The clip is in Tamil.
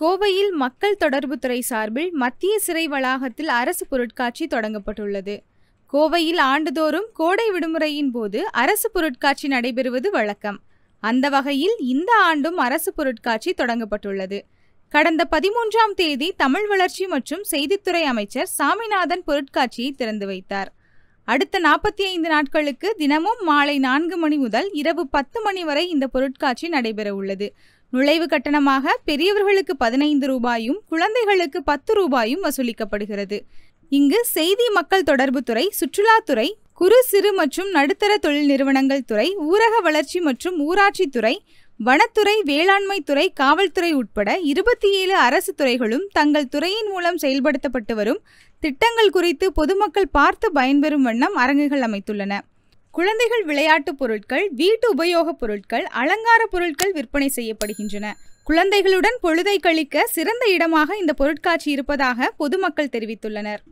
கோவையில் மக்கள் தொடர்புத்துறை சார்பில் மத்திய சிறை வளாகத்தில் அரசு பொருட்காட்சி தொடங்கப்பட்டுள்ளது கோவையில் ஆண்டுதோறும் கோடை விடுமுறையின் போது அரசு பொருட்காட்சி நடைபெறுவது வழக்கம் அந்த வகையில் இந்த ஆண்டும் அரசு பொருட்காட்சி தொடங்கப்பட்டுள்ளது கடந்த பதிமூன்றாம் தேதி தமிழ் வளர்ச்சி மற்றும் செய்தித்துறை அமைச்சர் சாமிநாதன் பொருட்காட்சியை திறந்து வைத்தார் அடுத்த நாற்பத்தி ஐந்து நாட்களுக்கு தினமும் மாலை நான்கு மணி முதல் இரவு பத்து மணி வரை இந்த பொருட்காட்சி நடைபெற உள்ளது நுழைவு கட்டணமாக பெரியவர்களுக்கு பதினைந்து ரூபாயும் குழந்தைகளுக்கு பத்து ரூபாயும் வசூலிக்கப்படுகிறது இங்கு செய்தி மக்கள் தொடர்பு துறை சுற்றுலாத்துறை குறு சிறு மற்றும் நடுத்தர தொழில் நிறுவனங்கள் துறை ஊரக வளர்ச்சி மற்றும் ஊராட்சி துறை வனத்துறை வேளாண்மை துறை காவல்துறை உட்பட இருபத்தி ஏழு அரசு துறைகளும் தங்கள் துறையின் மூலம் செயல்படுத்தப்பட்டு வரும் திட்டங்கள் குறித்து பொதுமக்கள் பார்த்து பயன்பெறும் வண்ணம் அரங்குகள் அமைத்துள்ளன குழந்தைகள் விளையாட்டு பொருட்கள் வீட்டு உபயோகப் பொருட்கள் அலங்கார பொருட்கள் விற்பனை செய்யப்படுகின்றன குழந்தைகளுடன் பொழுதை கழிக்க சிறந்த இடமாக இந்த பொருட்காட்சி இருப்பதாக பொதுமக்கள் தெரிவித்துள்ளனர்